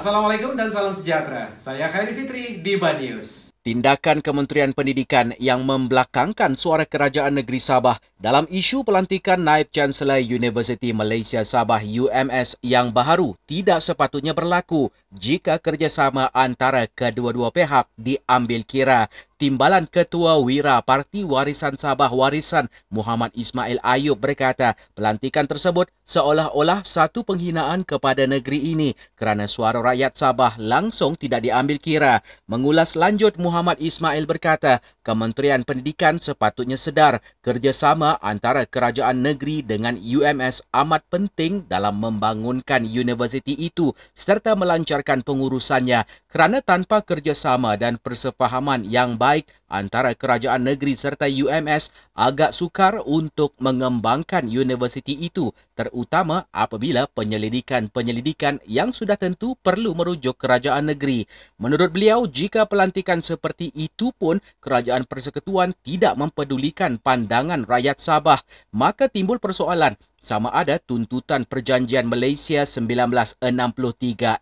Assalamualaikum dan salam sejahtera. Saya Khairi Fitri di Bad News. Tindakan Kementerian Pendidikan yang membelakangkan suara Kerajaan Negeri Sabah dalam isu pelantikan Naib Chancellor Universiti Malaysia Sabah UMS yang baharu tidak sepatutnya berlaku jika kerjasama antara kedua-dua pihak diambil kira. Timbalan Ketua Wira Parti Warisan Sabah Warisan Muhammad Ismail Ayub berkata pelantikan tersebut seolah-olah satu penghinaan kepada negeri ini kerana suara rakyat Sabah langsung tidak diambil kira. Mengulas lanjut Muhammad Muhammad Ismail berkata, Kementerian Pendidikan sepatutnya sedar kerjasama antara kerajaan negeri dengan UMS amat penting dalam membangunkan universiti itu serta melancarkan pengurusannya kerana tanpa kerjasama dan persefahaman yang baik, antara kerajaan negeri serta UMS agak sukar untuk mengembangkan universiti itu terutama apabila penyelidikan-penyelidikan yang sudah tentu perlu merujuk kerajaan negeri. Menurut beliau, jika pelantikan seperti itu pun kerajaan persekutuan tidak mempedulikan pandangan rakyat Sabah, maka timbul persoalan sama ada tuntutan perjanjian Malaysia 1963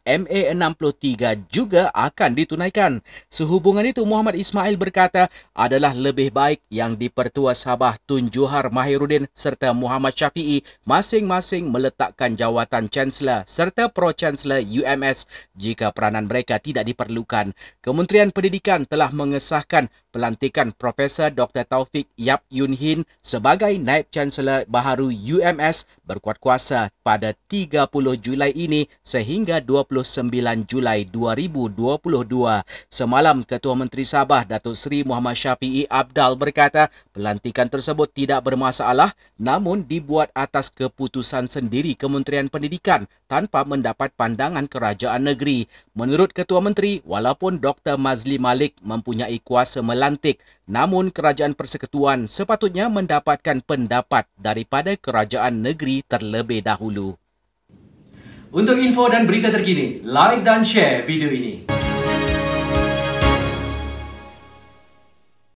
MA63 juga akan ditunaikan. Sehubungan itu Muhammad Ismail berkata adalah lebih baik yang dipertua Sabah Tun Johar Mahirudin serta Muhammad Syafi'i masing-masing meletakkan jawatan Chancellor serta Pro Chancellor UMS jika peranan mereka tidak diperlukan. Kementerian Pendidikan telah mengesahkan pelantikan Profesor Dr. Taufik Yap Yun Hin sebagai Naib Chancellor baharu UMS PNS berkuat kuasa pada 30 Julai ini sehingga 29 Julai 2022. Semalam Ketua Menteri Sabah Datuk Seri Muhammad Syafiee Abdal berkata pelantikan tersebut tidak bermasalah namun dibuat atas keputusan sendiri Kementerian Pendidikan tanpa mendapat pandangan kerajaan negeri. Menurut Ketua Menteri, walaupun Dr. Mazli Malik mempunyai kuasa melantik, Namun kerajaan persekutuan sepatutnya mendapatkan pendapat daripada kerajaan negeri terlebih dahulu. Untuk info dan berita terkini, like dan share video ini.